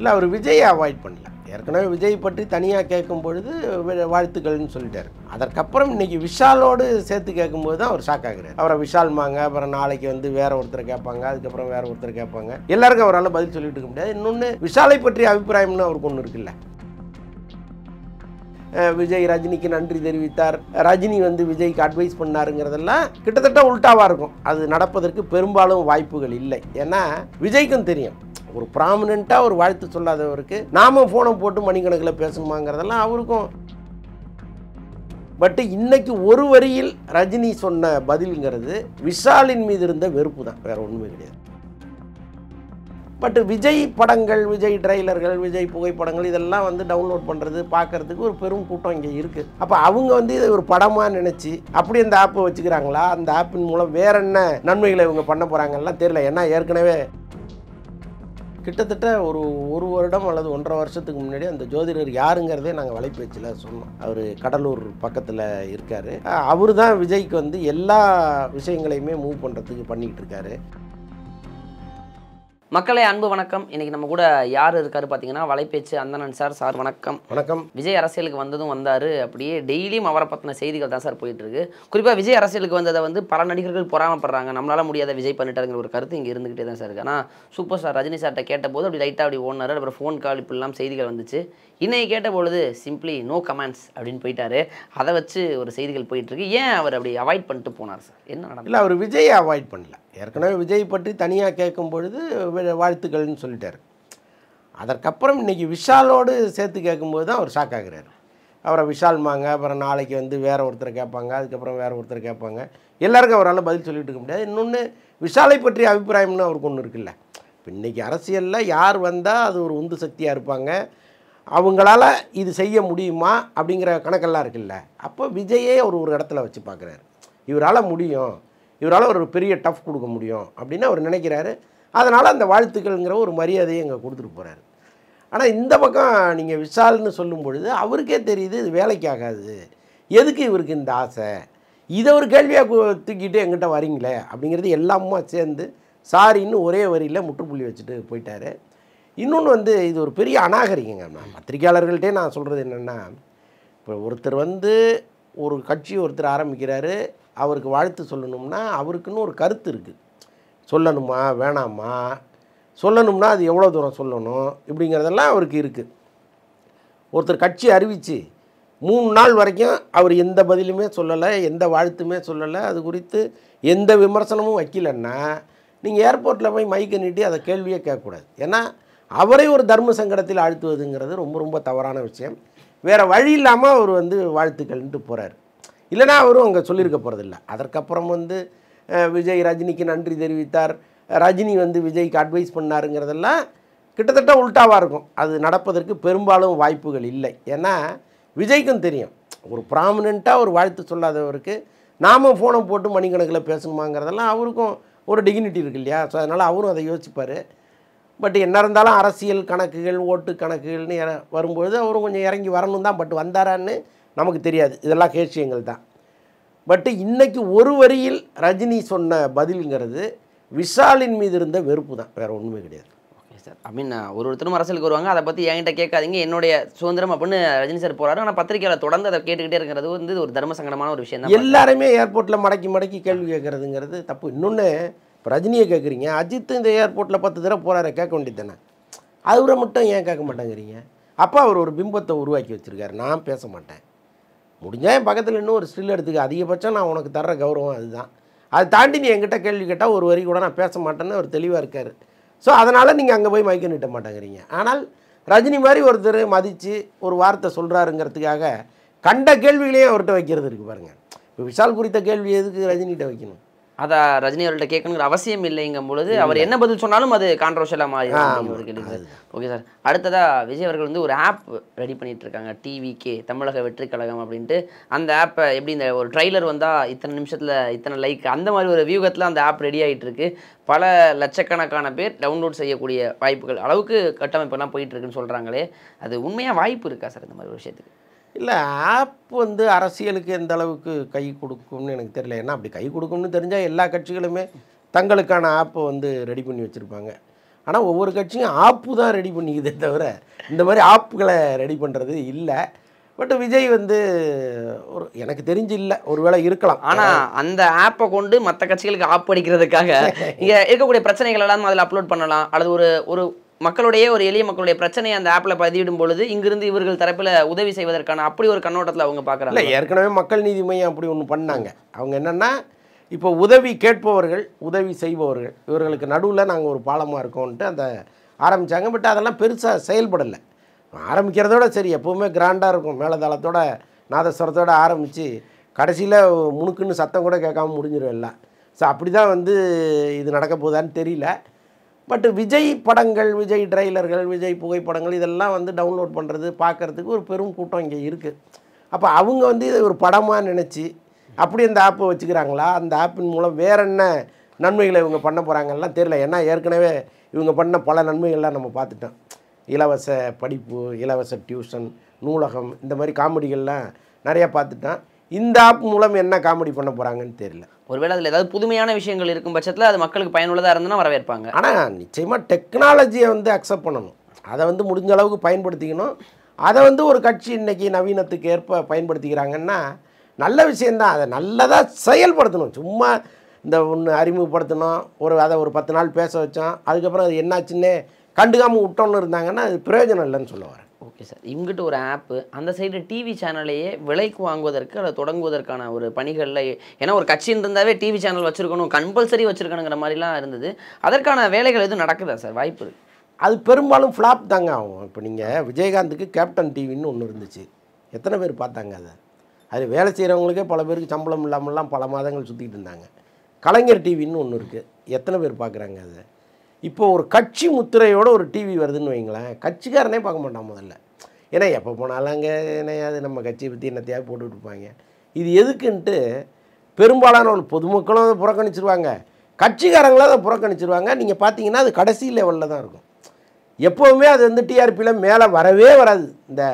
இல்லை அவர் விஜயை அவாய்ட் பண்ணல ஏற்கனவே விஜய் பற்றி தனியாக கேட்கும் பொழுது வாழ்த்துக்கள்னு சொல்லிட்டார் அதற்கப்புறம் இன்னைக்கு விஷாலோடு சேர்த்து கேட்கும்போது தான் அவர் ஷாக் ஆகிறார் அவரை விஷால் மாங்க அப்புறம் நாளைக்கு வந்து வேற ஒருத்தர் கேட்பாங்க அதுக்கப்புறம் வேற ஒருத்தர் கேட்பாங்க எல்லாருக்கும் அவரால் பதில் சொல்லிட்டு இருக்க முடியாது இன்னொன்று விஷாலை பற்றிய அபிப்பிராயம்னு அவருக்கு ஒன்று இருக்குல்ல விஜய் ரஜினிக்கு நன்றி தெரிவித்தார் ரஜினி வந்து விஜய்க்கு அட்வைஸ் பண்ணாருங்கிறதெல்லாம் கிட்டத்தட்ட உல்ட்டாவாக இருக்கும் அது நடப்பதற்கு பெரும்பாலும் வாய்ப்புகள் இல்லை ஏன்னா விஜய்க்கும் தெரியும் ஒரு ப்ராமினெண்ட்டாக ஒரு வாழ்த்து சொல்லாதவருக்கு நாம ஃபோனை போட்டு மணிக்கணக்கில் பேசணுமாங்கிறதெல்லாம் அவருக்கும் பட்டு இன்னைக்கு ஒரு வரியில் ரஜினி சொன்ன பதில்ங்கிறது விஷாலின் மீது இருந்த வெறுப்பு தான் வேற ஒன்றுமே கிடையாது பட்டு விஜய் படங்கள் விஜய் ட்ரெய்லர்கள் விஜய் புகைப்படங்கள் இதெல்லாம் வந்து டவுன்லோட் பண்ணுறது பார்க்கறதுக்கு ஒரு பெரும் கூட்டம் இங்கே இருக்குது அப்போ அவங்க வந்து இதை ஒரு படமாக நினச்சி அப்படி அந்த ஆப்பை வச்சுக்கிறாங்களா அந்த ஆப்பின் மூலம் வேற என்ன நன்மைகளை இவங்க பண்ண போகிறாங்கலாம் தெரியல ஏன்னா ஏற்கனவே கிட்டத்தட்ட ஒரு ஒரு வருடம் அல்லது ஒன்றரை வருஷத்துக்கு முன்னாடி அந்த ஜோதிடர் யாருங்கிறதே நாங்கள் வலைப்பேச்சில் சொன்னோம் அவர் கடலூர் பக்கத்தில் இருக்கார் அவர் தான் விஜய்க்கு வந்து எல்லா விஷயங்களையுமே மூவ் பண்ணுறதுக்கு பண்ணிக்கிட்டு இருக்காரு மக்களை அன்பு வணக்கம் இன்னைக்கு நம்ம கூட யார் இருக்காரு பார்த்தீங்கன்னா வலைப்பேச்சு அந்தனன் சார் சார் வணக்கம் வணக்கம் விஜய் அரசியலுக்கு வந்ததும் வந்தார் அப்படியே டெய்லியும் அவரை பற்றின செய்திகள் தான் சார் போயிட்டு இருக்கு குறிப்பாக விஜய் அரசியலுக்கு வந்ததை வந்து பல நடிகர்கள் பொறாமப்படுறாங்க நம்மளால முடியாத விஜய் பண்ணிட்டாருங்கிற ஒரு கருத்து இங்கே இருந்துகிட்டே தான் சார் இருக்கு ஆனால் சூப்பர் ஸ்டார் ரஜினி சார்கிட்ட கேட்டபோது அப்படி லைட்டாக அப்படி ஓனர் அப்புறம் ஃபோன் கால் இப்படிலாம் செய்திகள் வந்துச்சு இன்றைக்கி கேட்ட பொழுது சிம்பிளி நோ கமெண்ட்ஸ் அப்படின்னு போயிட்டாரு அதை வச்சு ஒரு செய்திகள் போயிட்டுருக்கு ஏன் அவர் அப்படி அவாய்ட் பண்ணிட்டு போனார் சார் என்ன நடந்தது இல்லை அவர் விஜயை அவாய்ட் பண்ணல ஏற்கனவே விஜய் பற்றி தனியாக கேட்கும் பொழுது வாழ்த்துக்கள்னு சொல்லிட்டார் அதற்கப்புறம் இன்னைக்கு விஷாலோடு சேர்த்து கேட்கும்போது தான் அவர் ஷாக் ஆகிறார் அவரை விஷால் மாங்க அப்புறம் நாளைக்கு வந்து வேறு ஒருத்தர் கேட்பாங்க அதுக்கப்புறம் வேறு ஒருத்தர் கேட்பாங்க எல்லாருக்கும் அவரால் பதில் சொல்லிட்டு இருக்க முடியாது இன்னொன்று விஷாலை பற்றிய அபிப்பிராயம்னு அவருக்கு ஒன்று இருக்குல்ல இப்போ இன்றைக்கி அரசியலில் யார் வந்தால் அது ஒரு உந்து சக்தியாக இருப்பாங்க அவங்களால இது செய்ய முடியுமா அப்படிங்கிற கணக்கெல்லாம் இருக்குல்ல அப்போ விஜயே ஒரு ஒரு இடத்துல வச்சு பார்க்குறாரு இவரால் முடியும் இவரால் ஒரு பெரிய டஃப் கொடுக்க முடியும் அப்படின்னு அவர் நினைக்கிறாரு அதனால் அந்த வாழ்த்துக்கள்ங்கிற ஒரு மரியாதையை இங்கே கொடுத்துட்டு போகிறாரு ஆனால் இந்த பக்கம் நீங்கள் விஷால்னு சொல்லும் பொழுது அவருக்கே தெரியுது இது வேலைக்கு ஆகாது எதுக்கு இவருக்கு இந்த ஆசை இதை ஒரு கேள்வியாக தூக்கிட்டு எங்கிட்ட வரீங்களே அப்படிங்கிறது எல்லாமும் சேர்ந்து சாரின்னு ஒரே வரியில் முற்றுப்புள்ளி வச்சுட்டு போயிட்டாரு இன்னொன்று வந்து இது ஒரு பெரிய அநாகரிகங்க நான் பத்திரிகையாளர்கள்ட்டே நான் சொல்கிறது என்னென்னா இப்போ ஒருத்தர் வந்து ஒரு கட்சி ஒருத்தர் ஆரம்பிக்கிறாரு அவருக்கு வாழ்த்து சொல்லணும்னா அவருக்குன்னு ஒரு கருத்து இருக்குது சொல்லணுமா வேணாமா சொல்லணும்னா அது எவ்வளோ தூரம் சொல்லணும் இப்படிங்கிறதெல்லாம் அவருக்கு இருக்குது ஒருத்தர் கட்சி அறிவித்து மூணு நாள் வரைக்கும் அவர் எந்த பதிலுமே சொல்லலை எந்த வாழ்த்துமே சொல்லலை அது குறித்து எந்த விமர்சனமும் வைக்கலன்னா நீங்கள் ஏர்போர்ட்டில் போய் மைக்கை நீட்டி அதை கேள்வியே கேட்கக்கூடாது ஏன்னா அவரை ஒரு தர்ம சங்கடத்தில் ஆழ்த்துவதுங்கிறது ரொம்ப ரொம்ப தவறான விஷயம் வேறு வழி இல்லாமல் அவர் வந்து வாழ்த்துக்கள்ன்ட்டு போகிறார் இல்லைனா அவரும் அங்கே சொல்லியிருக்க போகிறதில்ல அதற்கப்புறம் வந்து விஜய் ரஜினிக்கு நன்றி தெரிவித்தார் ரஜினி வந்து விஜய்க்கு அட்வைஸ் பண்ணாருங்கிறதெல்லாம் கிட்டத்தட்ட உல்ட்டாவாக இருக்கும் அது நடப்பதற்கு பெரும்பாலும் வாய்ப்புகள் இல்லை ஏன்னா விஜய்க்கும் தெரியும் ஒரு ப்ராமினெண்ட்டாக ஒரு வாழ்த்து சொல்லாதவருக்கு நாம் ஃபோனை போட்டு மணிக்கணக்கில் பேசணுமாங்கிறதெல்லாம் அவருக்கும் ஒரு டிகினிட்டி இருக்கு இல்லையா ஸோ அதனால் அவரும் அதை யோசிப்பார் பட் என்ன இருந்தாலும் அரசியல் கணக்குகள் ஓட்டு கணக்குகள்னு வரும்பொழுது அவரும் கொஞ்சம் இறங்கி வரணும் தான் பட் வந்தாரான்னு நமக்கு தெரியாது இதெல்லாம் கேட்சியங்கள் தான் பட்டு இன்றைக்கி ஒரு வரியில் ரஜினி சொன்ன பதிலுங்கிறது விஷாலின் மீது இருந்த வெறுப்பு தான் வேறு ஒன்றுமே கிடையாது சார் மீன் ஒரு ஒருத்தரும் அரசியலுக்கு வருவாங்க அதை பற்றி என்கிட்ட கேட்காதீங்க என்னுடைய சுதந்திரம் அப்படின்னு ரஜினி சார் போகிறாரு ஆனால் பத்திரிகையாளர் தொடர்ந்து அதை கேட்டுக்கிட்டே இருக்கிறது வந்து ஒரு தர்ம சங்கடமான ஒரு விஷயம் தான் எல்லாருமே ஏர்போர்ட்டில் மடக்கி மடக்கி கேள்வி கேட்குறதுங்கிறது தப்பு இன்னொன்று இப்போ ரஜினியை கேட்குறீங்க அஜித் இந்த ஏர்போர்ட்டில் பத்து தடவை போகிறார கேட்க வேண்டியது தானே அவரை மட்டும் ஏன் கேட்க மாட்டேங்கிறீங்க அப்போ அவர் ஒரு பிம்பத்தை உருவாக்கி வச்சுருக்காரு நான் பேச மாட்டேன் முடிஞ்சால் என் பக்கத்தில் இன்னும் ஒரு ஸ்டில் எடுத்துக்க அதிகபட்சம் நான் உனக்கு தர்ற கௌரவம் அதுதான் அதை தாண்டி நீ என்கிட்ட கேள்வி கேட்டால் ஒரு வரி கூட நான் பேச மாட்டேன்னு அவர் தெளிவாக இருக்கார் ஸோ அதனால் நீங்கள் அங்கே போய் மைக்க நிட்ட மாட்டேங்கிறீங்க ஆனால் ரஜினி மாதிரி ஒருத்தர் மதித்து ஒரு வார்த்தை சொல்கிறாருங்கிறதுக்காக கண்ட கேள்விகளையும் அவர்கிட்ட வைக்கிறது இருக்குது பாருங்கள் இப்போ விஷால் குறித்த கேள்வி எதுக்கு ரஜினிகிட்ட வைக்கணும் அதை ரஜினி அவர்கள்ட்ட கேட்கணுங்கிற அவசியம் இல்லைங்கும் பொழுது அவர் என்ன பதில் சொன்னாலும் அது கான்ட்ரவர்ஷியலாக மாறி சார் ஓகே சார் அடுத்ததாக விஜய் அவர்கள் வந்து ஒரு ஆப் ரெடி பண்ணிட்டு இருக்காங்க கே தமிழக வெற்றி கழகம் அப்படின்ட்டு அந்த ஆப்பை எப்படி இந்த ஒரு ட்ரைலர் வந்தால் இத்தனை நிமிஷத்தில் இத்தனை லைக் அந்த மாதிரி ஒரு வியூகத்தில் அந்த ஆப் ரெடி ஆகிட்டு இருக்கு பல லட்சக்கணக்கான பேர் டவுன்லோட் செய்யக்கூடிய வாய்ப்புகள் அளவுக்கு கட்டமைப்பெல்லாம் போயிட்டு இருக்குன்னு சொல்கிறாங்களே அது உண்மையாக வாய்ப்பு இருக்கா சார் இந்த மாதிரி விஷயத்துக்கு இல்லை ஆப் வந்து அரசியலுக்கு எந்த அளவுக்கு கை கொடுக்கும்னு எனக்கு தெரியல ஏன்னா அப்படி கை கொடுக்கும்னு தெரிஞ்சால் எல்லா கட்சிகளுமே தங்களுக்கான ஆப்பை வந்து ரெடி பண்ணி வச்சுருப்பாங்க ஆனால் ஒவ்வொரு கட்சியும் ஆப்பு தான் ரெடி பண்ணிக்குதே தவிர இந்த மாதிரி ஆப்புகளை ரெடி பண்ணுறது இல்லை பட் விஜய் வந்து ஒரு எனக்கு தெரிஞ்சு இல்லை ஒருவேளை இருக்கலாம் ஆனால் அந்த ஆப்பை கொண்டு மற்ற கட்சிகளுக்கு ஆப் அடிக்கிறதுக்காக இங்கே இருக்கக்கூடிய பிரச்சனைகள் எல்லாம் அதில் அப்லோட் பண்ணலாம் அல்லது ஒரு ஒரு மக்களுடைய ஒரு எளிய மக்களுடைய பிரச்சனையை அந்த ஆப்பில் பதிவிடும் பொழுது இங்கிருந்து இவர்கள் தரப்பில் உதவி செய்வதற்கான அப்படி ஒரு கண்ணோட்டத்தில் அவங்க பார்க்குறாங்க இல்லை ஏற்கனவே மக்கள் நீதி மையம் அப்படி ஒன்று பண்ணாங்க அவங்க என்னென்னா இப்போ உதவி கேட்பவர்கள் உதவி செய்பவர்கள் இவர்களுக்கு நடுவில் நாங்கள் ஒரு பாலமாக இருக்கோன்ட்டு அந்த ஆரம்பித்தாங்க பட் அதெல்லாம் பெருசாக செயல்படலை ஆரம்பிக்கிறதோட சரி எப்போவுமே கிராண்டாக இருக்கும் மேலதாளத்தோட நாதஸ்வரத்தோடு ஆரம்பித்து கடைசியில் முணுக்குன்னு சத்தம் கூட கேட்காம முடிஞ்சிடும் எல்லாம் ஸோ அப்படி தான் வந்து இது நடக்க போதான்னு தெரியல பட் விஜய் படங்கள் விஜய் ட்ரெய்லர்கள் விஜய் புகைப்படங்கள் இதெல்லாம் வந்து டவுன்லோட் பண்ணுறது பார்க்குறதுக்கு ஒரு பெரும் கூட்டம் இங்கே இருக்குது அப்போ அவங்க வந்து இதை ஒரு படமாக நினச்சி அப்படி அந்த ஆப்பை வச்சுக்கிறாங்களா அந்த ஆப்பின் மூலம் வேறு என்ன நன்மைகளை இவங்க பண்ண போகிறாங்கலாம் தெரியல ஏன்னா ஏற்கனவே இவங்க பண்ண பல நன்மைகள்லாம் நம்ம பார்த்துட்டோம் இலவச படிப்பு இலவச டியூஷன் நூலகம் இந்த மாதிரி காமெடிகள்லாம் நிறையா பார்த்துட்டோம் இந்த ஆப் மூலம் என்ன காமெடி பண்ண போகிறாங்கன்னு தெரியல ஒருவேளை அதில் ஏதாவது புதுமையான விஷயங்கள் இருக்கும் பட்சத்தில் அது மக்களுக்கு பயனுள்ளதாக இருந்ததுன்னா வரவேற்பாங்க ஆனால் நிச்சயமாக டெக்னாலஜியை வந்து அக்செப்ட் பண்ணணும் அதை வந்து முடிஞ்ச அளவுக்கு பயன்படுத்திக்கணும் அதை வந்து ஒரு கட்சி இன்றைக்கி நவீனத்துக்கு ஏற்ப பயன்படுத்திக்கிறாங்கன்னா நல்ல விஷயந்தான் அதை நல்லதாக செயல்படுத்தணும் சும்மா இந்த ஒன்று அறிமுகப்படுத்தணும் ஒரு அதை ஒரு பத்து நாள் பேச வச்சோம் அதுக்கப்புறம் அது என்னாச்சுன்னே கண்டுக்காமல் விட்டோன்னு இருந்தாங்கன்னா அது பிரயோஜனம் இல்லைன்னு சொல்லுவார் ஓகே சார் இங்கிட்ட ஒரு ஆப்பு அந்த சைடு டிவி சேனலையே விலைக்கு வாங்குவதற்கு அதை தொடங்குவதற்கான ஒரு பணிகளில் ஏன்னா ஒரு கட்சின்னு இருந்தாவே டிவி சேனல் வச்சுருக்கணும் கம்பல்சரி வச்சுருக்கணுங்கிற மாதிரிலாம் இருந்தது அதற்கான வேலைகள் எதுவும் நடக்குதா சார் வாய்ப்பு அது பெரும்பாலும் ஃப்ளாப் தாங்க ஆகும் இப்போ நீங்கள் விஜயகாந்துக்கு கேப்டன் டிவின்னு ஒன்று இருந்துச்சு எத்தனை பேர் பார்த்தாங்க அதை அது வேலை செய்கிறவங்களுக்கே பல பேருக்கு சம்பளம் இல்லாமல்லாம் பல மாதங்கள் சுற்றிக்கிட்டு இருந்தாங்க கலைஞர் டிவின்னு ஒன்று இருக்குது எத்தனை பேர் பார்க்குறாங்க அதை இப்போ ஒரு கட்சி முத்திரையோட ஒரு டிவி வருதுன்னு வைங்களேன் கட்சிக்காரனே பார்க்க மாட்டான் முதல்ல ஏன்னா எப்போ போனாலும் அங்கே என்னையாது நம்ம கட்சியை பற்றி என்னத்தையாவது போட்டுட்ருப்பாங்க இது எதுக்குன்ட்டு பெரும்பாலான பொதுமக்களும் அதை புறக்கணிச்சிருவாங்க கட்சிக்காரங்களும் அதை புறக்கணிச்சிருவாங்க நீங்கள் பார்த்தீங்கன்னா அது கடைசி லெவலில் தான் இருக்கும் எப்போவுமே அது வந்து டிஆர்பியில் மேலே வரவே வராது இந்த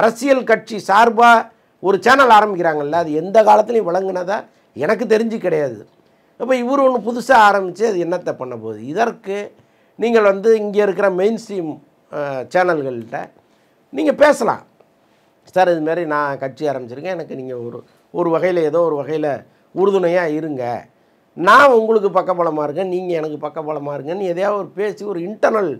அரசியல் கட்சி சார்பாக ஒரு சேனல் ஆரம்பிக்கிறாங்கல்ல அது எந்த காலத்துலையும் விளங்குனதா எனக்கு தெரிஞ்சு கிடையாது அப்போ இவர் ஒன்று புதுசாக ஆரம்பித்து அது என்னத்தை பண்ண போகுது இதற்கு நீங்கள் வந்து இங்கே இருக்கிற மெயின் ஸ்ட்ரீம் சேனல்கள்கிட்ட நீங்கள் பேசலாம் சார் இதுமாரி நான் கட்சி ஆரம்பிச்சிருக்கேன் எனக்கு நீங்கள் ஒரு ஒரு வகையில் ஏதோ ஒரு வகையில் உறுதுணையாக இருங்க நான் உங்களுக்கு பக்கபலமாக இருக்கேன் நீங்கள் எனக்கு பக்கபலமாக இருங்கன்னு எதையாவது ஒரு பேசி ஒரு இன்டர்னல்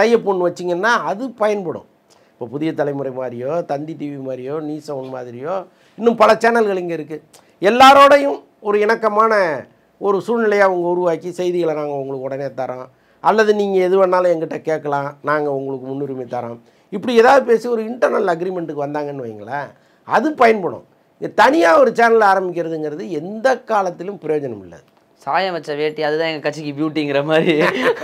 டைப் ஒன்று வச்சிங்கன்னா அது பயன்படும் இப்போ புதிய தலைமுறை மாதிரியோ தந்தி டிவி மாதிரியோ நீ சவுன் மாதிரியோ இன்னும் பல சேனல்கள் இங்கே இருக்குது எல்லாரோடையும் ஒரு இணக்கமான ஒரு சூழ்நிலையை அவங்க உருவாக்கி செய்திகளை நாங்கள் உங்களுக்கு உடனே தரோம் அல்லது நீங்கள் எது வேணாலும் எங்கிட்ட கேட்கலாம் நாங்கள் உங்களுக்கு முன்னுரிமை தரோம் இப்படி ஏதாவது பேசி ஒரு இன்டர்னல் அக்ரிமெண்ட்டுக்கு வந்தாங்கன்னு வைங்களேன் அது பயன்படும் தனியாக ஒரு சேனல் ஆரம்பிக்கிறதுங்கிறது எந்த காலத்திலும் பிரயோஜனம் இல்லை சாயம் வச்ச வேட்டி அதுதான் எங்கள் கட்சிக்கு பியூட்டிங்கிற மாதிரி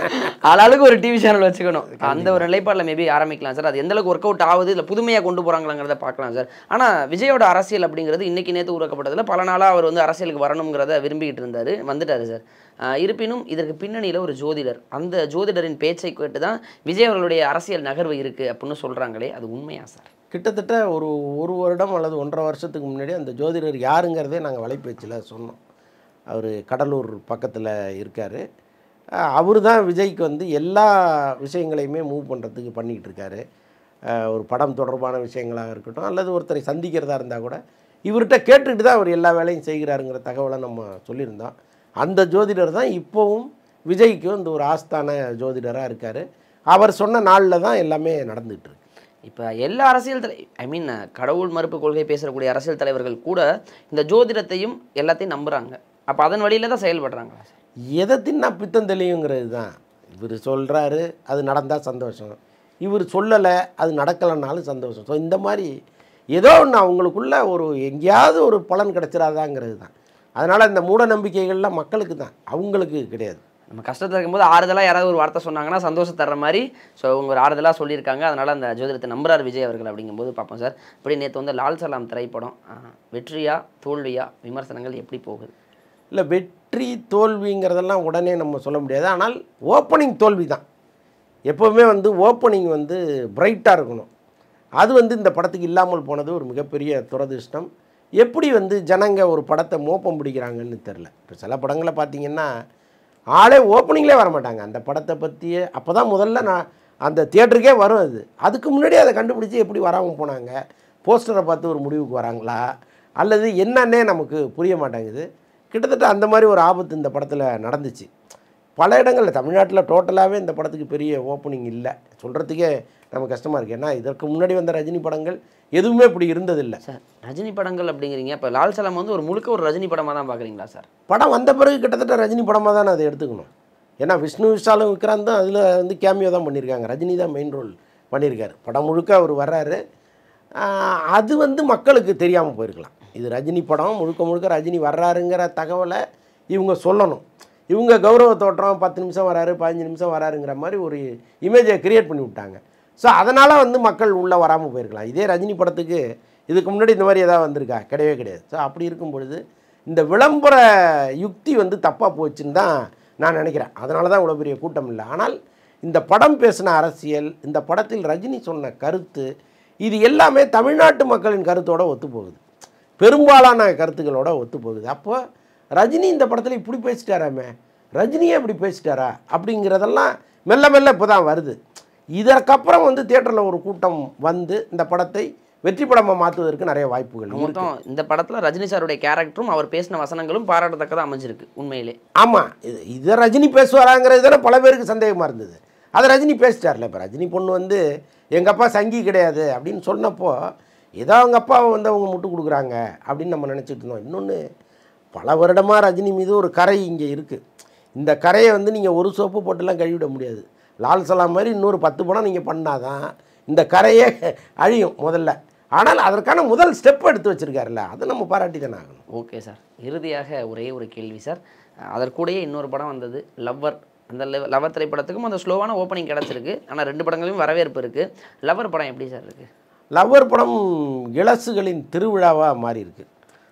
ஆளாளுக்கு ஒரு டிவி சேனல் வச்சுக்கணும் அந்த ஒரு நிலைப்பாடில் மேபி ஆரம்பிக்கலாம் சார் அது எந்த அளவுக்கு ஒர்க் அவுட் ஆகுது இல்லை புதுமையாக கொண்டு போகிறாங்களாங்கிறத பார்க்கலாம் சார் ஆனால் விஜயோட அரசியல் அப்படிங்கிறது இன்னைக்கு நேற்று உருவாக்கப்பட்டதில் பல நாளாக அவர் வந்து அரசியலுக்கு வரணுங்கிறத விரும்பிக்கிட்டு இருந்தார் வந்துட்டார் சார் இருப்பினும் இதற்கு பின்னணியில் ஒரு ஜோதிடர் அந்த ஜோதிடரின் பேச்சை கேட்டு தான் விஜய் அவர்களுடைய அரசியல் நகர்வு இருக்குது அப்படின்னு சொல்கிறாங்களே அது உண்மையா சார் கிட்டத்தட்ட ஒரு ஒரு வருடம் அல்லது ஒன்றரை வருஷத்துக்கு முன்னாடி அந்த ஜோதிடர் யாருங்கிறதே நாங்கள் வலைப்பேச்சில் சொன்னோம் அவர் கடலூர் பக்கத்தில் இருக்கார் அவர் தான் விஜய்க்கு வந்து எல்லா விஷயங்களையுமே மூவ் பண்ணுறதுக்கு பண்ணிகிட்டு இருக்காரு ஒரு படம் தொடர்பான விஷயங்களாக இருக்கட்டும் அல்லது ஒருத்தரை சந்திக்கிறதா இருந்தால் கூட இவர்கிட்ட கேட்டுக்கிட்டு தான் அவர் எல்லா வேலையும் செய்கிறாருங்கிற தகவலை நம்ம சொல்லியிருந்தோம் அந்த ஜோதிடர் தான் இப்போவும் விஜய்க்கு வந்து ஒரு ஆஸ்தான ஜோதிடராக இருக்கார் அவர் சொன்ன நாளில் தான் எல்லாமே நடந்துகிட்டு இருக்கு இப்போ எல்லா அரசியல் தலை ஐ மீன் கடவுள் மறுப்பு கொள்கை பேசக்கூடிய அரசியல் தலைவர்கள் கூட இந்த ஜோதிடத்தையும் எல்லாத்தையும் நம்புகிறாங்க அப்போ அதன் வழியில் தான் செயல்படுறாங்களா எதை தின்னா பித்தம் தெளிவுங்கிறது தான் இவர் சொல்கிறாரு அது நடந்தால் சந்தோஷம் இவர் சொல்லலை அது நடக்கலைன்னாலும் சந்தோஷம் ஸோ இந்த மாதிரி ஏதோ ஒன்று அவங்களுக்குள்ள ஒரு எங்கேயாவது ஒரு பலன் கிடச்சிடாதாங்கிறது தான் அதனால் இந்த மூட நம்பிக்கைகள்லாம் மக்களுக்கு தான் அவங்களுக்கு கிடையாது நம்ம கஷ்டத்தில் இருக்கும்போது ஆறுதலாக யாராவது ஒரு வார்த்தை சொன்னாங்கன்னா சந்தோஷம் தர்ற மாதிரி ஸோ அவங்க ஒரு ஆறுதலாக சொல்லியிருக்காங்க அதனால் அந்த ஜோதிடத்தை நம்புறார் விஜய் அவர்கள் அப்படிங்கும்போது பார்ப்போம் சார் இப்படி நேற்று வந்து லால் சலாம் திரைப்படம் வெற்றியா தோல்வியா விமர்சனங்கள் எப்படி போகுது இல்லை வெட் வெற்றி தோல்விங்கிறதெல்லாம் உடனே நம்ம சொல்ல முடியாது ஆனால் ஓப்பனிங் தோல்வி தான் எப்போவுமே வந்து ஓப்பனிங் வந்து பிரைட்டாக இருக்கணும் அது வந்து இந்த படத்துக்கு இல்லாமல் போனது ஒரு மிகப்பெரிய துரதிருஷ்டம் எப்படி வந்து ஜனங்க ஒரு படத்தை மோப்பம் பிடிக்கிறாங்கன்னு தெரில இப்போ சில படங்களை பார்த்திங்கன்னா ஆளே ஓப்பனிங்லேயே வரமாட்டாங்க அந்த படத்தை பற்றியே அப்போ தான் முதல்ல நான் அந்த தியேட்டருக்கே வரும் அது அதுக்கு முன்னாடி அதை கண்டுபிடிச்சி எப்படி வராமல் போனாங்க போஸ்டரை பார்த்து ஒரு முடிவுக்கு வராங்களா அல்லது என்னன்னே நமக்கு புரிய மாட்டேங்குது கிட்டத்தட்ட அந்த மாதிரி ஒரு ஆபத்து இந்த படத்தில் நடந்துச்சு பல இடங்களில் தமிழ்நாட்டில் டோட்டலாகவே இந்த படத்துக்கு பெரிய ஓப்பனிங் இல்லை சொல்கிறதுக்கே நம்ம கஷ்டமாக இருக்குது ஏன்னா இதற்கு முன்னாடி வந்த ரஜினி படங்கள் எதுவுமே இப்படி இருந்ததில்லை சார் ரஜினி படங்கள் அப்படிங்கிறீங்க இப்போ லால் சலம் வந்து ஒரு முழுக்க ஒரு ரஜினி படமாக தான் பார்க்குறீங்களா சார் படம் வந்த பிறகு கிட்டத்தட்ட ரஜினி படமாக தான் அதை எடுத்துக்கணும் ஏன்னா விஷ்ணு விஷாலும் விக்ராந்தும் அதில் வந்து கேமியோ தான் பண்ணியிருக்காங்க ரஜினி தான் மெயின் ரோல் பண்ணியிருக்காரு படம் முழுக்க அவர் வர்றாரு அது வந்து மக்களுக்கு தெரியாமல் போயிருக்கலாம் இது ரஜினி படம் முழுக்க முழுக்க ரஜினி வர்றாருங்கிற தகவலை இவங்க சொல்லணும் இவங்க கௌரவ தோற்றம் பத்து நிமிஷம் வராரு பதினஞ்சு நிமிஷம் வராருங்கிற மாதிரி ஒரு இமேஜை க்ரியேட் பண்ணி விட்டாங்க ஸோ அதனால் வந்து மக்கள் உள்ளே வராமல் போயிருக்கலாம் இதே ரஜினி படத்துக்கு இதுக்கு முன்னாடி இந்த மாதிரி எதாவது வந்திருக்கா கிடையவே கிடையாது ஸோ அப்படி இருக்கும் பொழுது இந்த விளம்பர யுக்தி வந்து தப்பாக போச்சுன்னு தான் நான் நினைக்கிறேன் அதனால தான் இவ்வளோ பெரிய கூட்டம் இல்லை ஆனால் இந்த படம் பேசின அரசியல் இந்த படத்தில் ரஜினி சொன்ன கருத்து இது எல்லாமே தமிழ்நாட்டு மக்களின் கருத்தோடு ஒத்துப்போகுது பெரும்பாலான கருத்துக்களோட ஒத்து போகுது அப்போ ரஜினி இந்த படத்தில் இப்படி பேசிட்டாராமே ரஜினியே இப்படி பேசிட்டாரா அப்படிங்கிறதெல்லாம் மெல்ல மெல்ல இப்போ தான் வருது இதற்கப்புறம் வந்து தியேட்டரில் ஒரு கூட்டம் வந்து இந்த படத்தை வெற்றி படமாக மாற்றுவதற்கு நிறைய வாய்ப்புகள் மொத்தம் இந்த படத்தில் ரஜினி சாருடைய கேரக்டரும் அவர் பேசின வசனங்களும் பாராட்டத்தக்கதாக அமைஞ்சிருக்கு உண்மையிலே ஆமாம் இது இதை ரஜினி பேசுவாராங்கிறது பல பேருக்கு சந்தேகமாக இருந்தது அதை ரஜினி பேசிட்டார்ல இப்போ ரஜினி பொண்ணு வந்து எங்கள் அப்பா சங்கி கிடையாது அப்படின்னு சொன்னப்போ ஏதோ அவங்க அப்பாவை வந்து அவங்க முட்டு கொடுக்குறாங்க அப்படின்னு நம்ம நினச்சிட்டு இருந்தோம் இன்னொன்று பல வருடமாக ரஜினி மீது ஒரு கரை இங்கே இருக்குது இந்த கரையை வந்து நீங்கள் ஒரு சோப்பு போட்டுலாம் கழுவிட முடியாது லால் சலாம் மாதிரி இன்னொரு பத்து படம் நீங்கள் பண்ணாதான் இந்த கரையே அழியும் முதல்ல ஆனால் அதற்கான முதல் ஸ்டெப் எடுத்து வச்சுருக்காருல்ல அதை நம்ம பாராட்டி தானே ஆகணும் ஓகே சார் இறுதியாக ஒரே ஒரு கேள்வி சார் அதற்கூடயே இன்னொரு படம் வந்தது லவ்வர் அந்த லவர் திரைப்படத்துக்கும் அந்த ஸ்லோவான ஓப்பனிங் கிடச்சிருக்கு ஆனால் ரெண்டு படங்களையும் வரவேற்பு இருக்குது லவர் படம் எப்படி சார் இருக்குது லவ்வர் படம் இலசுகளின் திருவிழாவாக மாறி இருக்கு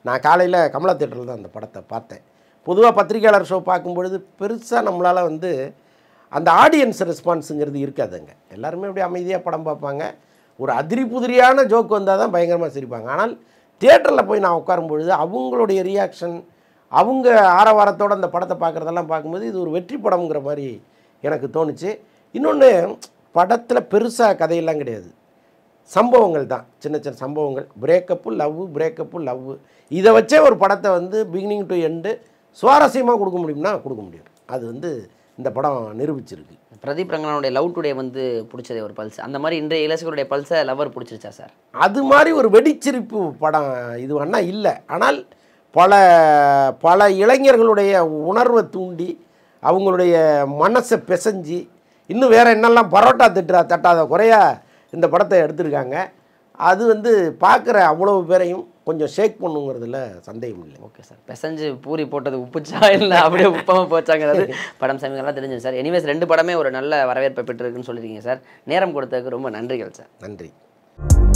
நான் காலையில் கமலா தேட்டரில் தான் அந்த படத்தை பார்த்தேன் பொதுவாக பத்திரிகையாளர் ஷோ பார்க்கும்பொழுது பெருசாக நம்மளால் வந்து அந்த ஆடியன்ஸ் ரெஸ்பான்ஸுங்கிறது இருக்காதுங்க எல்லாருமே அப்படியே அமைதியாக படம் பார்ப்பாங்க ஒரு அதிரி புதிரியான ஜோக் வந்தால் தான் பயங்கரமாக சிரிப்பாங்க ஆனால் தியேட்டரில் போய் நான் உட்காரும் பொழுது அவங்களுடைய ரியாக்ஷன் அவங்க ஆரவாரத்தோடு அந்த படத்தை பார்க்குறதெல்லாம் பார்க்கும்போது இது ஒரு வெற்றி படம்ங்கிற மாதிரி எனக்கு தோணுச்சு இன்னொன்று படத்தில் பெருசாக கதையெல்லாம் கிடையாது சம்பவங்கள் தான் சின்ன சின்ன சம்பவங்கள் பிரேக்கப்பு லவ்வு பிரேக்கப்பு லவ்வு இதை வச்சே ஒரு படத்தை வந்து பிகினிங் டு எண்டு சுவாரஸ்யமாக கொடுக்க முடியும்னா கொடுக்க முடியும் அது வந்து இந்த படம் நிரூபிச்சிருக்கு பிரதீப் ரங்கனாவுடைய லவ் டுடே வந்து பிடிச்சதே ஒரு பல்ஸ் அந்த மாதிரி இன்றைய இலசகருடைய பல்ஸை லவ்வர் பிடிச்சிருச்சா சார் அது மாதிரி ஒரு வெடிச்சிரிப்பு படம் இது வேணா இல்லை ஆனால் பல பல இளைஞர்களுடைய உணர்வை தூண்டி அவங்களுடைய மனசை பிசைஞ்சு இன்னும் வேறு என்னெல்லாம் பரோட்டா திட்டுறா தட்டாத குறையா இந்த படத்தை எடுத்திருக்காங்க அது வந்து பார்க்குற அவ்வளவு பேரையும் கொஞ்சம் ஷேக் பண்ணுங்கிறதுல சந்தேகம் இல்லை ஓகே சார் பெசஞ்சு பூரி போட்டது உப்புச்சா இல்லை அப்படியே உப்பமாக போச்சாங்கிறது படம் சமயங்கள்லாம் தெரிஞ்சது சார் எனிவேஸ் ரெண்டு படமே ஒரு நல்ல வரவேற்பை பெற்றிருக்குன்னு சொல்லியிருக்கீங்க சார் நேரம் கொடுத்ததுக்கு ரொம்ப நன்றிகள் சார் நன்றி